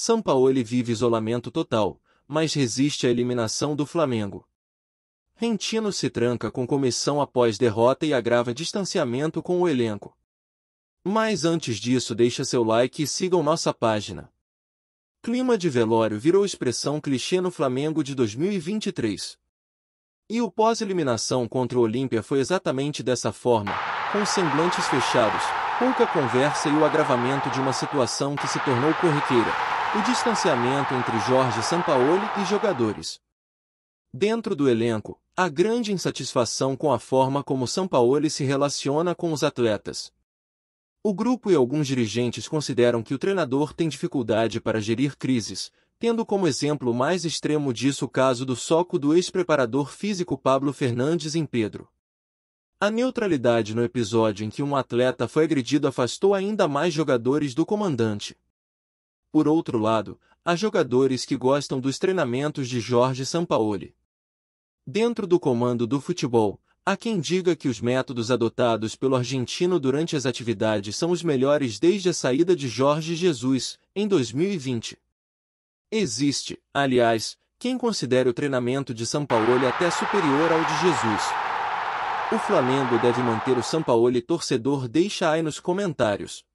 Sampaoli vive isolamento total, mas resiste à eliminação do Flamengo. Rentino se tranca com comissão após derrota e agrava distanciamento com o elenco. Mas antes disso deixa seu like e sigam nossa página. Clima de velório virou expressão clichê no Flamengo de 2023. E o pós-eliminação contra o Olímpia foi exatamente dessa forma, com semblantes fechados, pouca conversa e o agravamento de uma situação que se tornou corriqueira, o distanciamento entre Jorge Sampaoli e jogadores. Dentro do elenco, há grande insatisfação com a forma como Sampaoli se relaciona com os atletas. O grupo e alguns dirigentes consideram que o treinador tem dificuldade para gerir crises, tendo como exemplo mais extremo disso o caso do soco do ex-preparador físico Pablo Fernandes em Pedro. A neutralidade no episódio em que um atleta foi agredido afastou ainda mais jogadores do comandante. Por outro lado, há jogadores que gostam dos treinamentos de Jorge Sampaoli. Dentro do comando do futebol, há quem diga que os métodos adotados pelo argentino durante as atividades são os melhores desde a saída de Jorge Jesus, em 2020. Existe, aliás, quem considere o treinamento de Sampaoli até superior ao de Jesus. O Flamengo deve manter o Sampaoli torcedor deixa aí nos comentários.